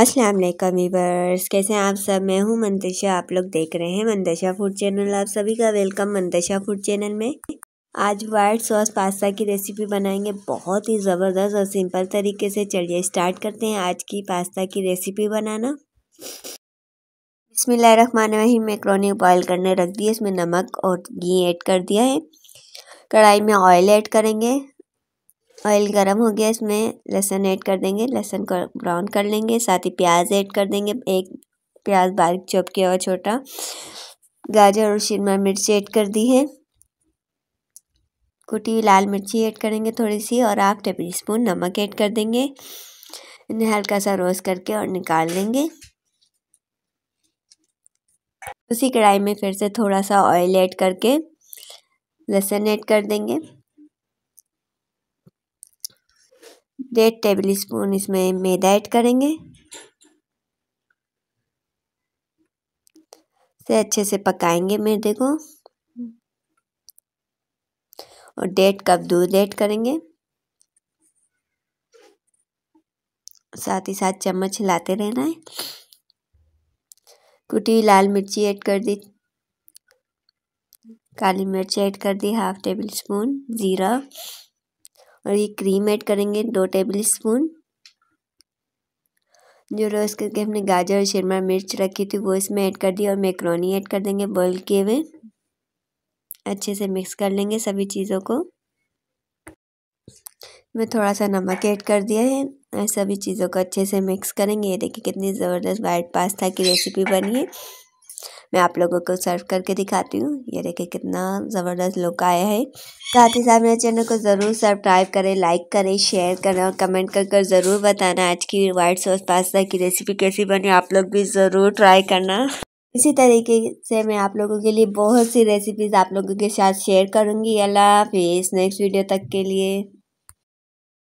अस्सलाम वालेकुम वीवर्स कैसे हैं आप सब मैं हूं मंदशा आप लोग देख रहे हैं मंदशा फूड चैनल आप सभी का वेलकम मंदशा फूड चैनल में आज वाइट सॉस पास्ता की रेसिपी बनाएंगे बहुत ही ज़बरदस्त और सिंपल तरीके से चलिए स्टार्ट करते हैं आज की पास्ता की रेसिपी बनाना बिसमीम मैक्रोनी बॉयल करने रख दिए इसमें नमक और घी ऐड कर दिया है कढ़ाई में ऑयल ऐड करेंगे ऑयल गरम हो गया इसमें लहसुन ऐड कर देंगे लहसुन को ब्राउन कर लेंगे साथ ही प्याज ऐड कर देंगे एक प्याज बारीक चॉप किया हुआ छोटा गाजर और शिमला मिर्च ऐड कर दी है कुटी हुई लाल मिर्ची ऐड करेंगे थोड़ी सी और आप टेबल स्पून नमक ऐड कर देंगे इन्हें हल्का सा रोस्ट करके और निकाल लेंगे उसी कढ़ाई में फिर से थोड़ा सा ऑयल ऐड करके लहसुन ऐड कर देंगे डेढ़ टेबल स्पून इसमें मैदा ऐड करेंगे से अच्छे से पकाएंगे मैदे को और डेढ़ कप दूध ऐड करेंगे साथ ही साथ चम्मच हिलाते रहना है कुटी लाल मिर्ची ऐड कर दी काली मिर्च ऐड कर दी हाफ टेबल स्पून ज़ीरा और ये क्रीम ऐड करेंगे दो टेबल स्पून जो रोस्ट करके हमने गाजर और शिरमा मिर्च रखी थी वो इसमें ऐड कर दी और मैक्रोनी ऐड कर देंगे बॉयल किए हुए अच्छे से मिक्स कर लेंगे सभी चीज़ों को मैं थोड़ा सा नमक ऐड कर दिया है और सभी चीज़ों को अच्छे से मिक्स करेंगे ये देखिए कितनी ज़बरदस्त वाइट पास्ता की रेसिपी बनी है मैं आप लोगों को सर्व करके दिखाती हूँ ये देखिए कितना ज़बरदस्त लुक आया है साथ ही साथ मेरे चैनल को ज़रूर सब्सक्राइब करें लाइक करें शेयर करें और कमेंट कर कर ज़रूर बताना आज की वाइट सॉस पास्ता की रेसिपी कैसी बनी आप लोग भी ज़रूर ट्राई करना इसी तरीके से मैं आप लोगों के लिए बहुत सी रेसिपीज़ आप लोगों के साथ शेयर करूँगी अल्लाह हाफिज़ नेक्स्ट वीडियो तक के लिए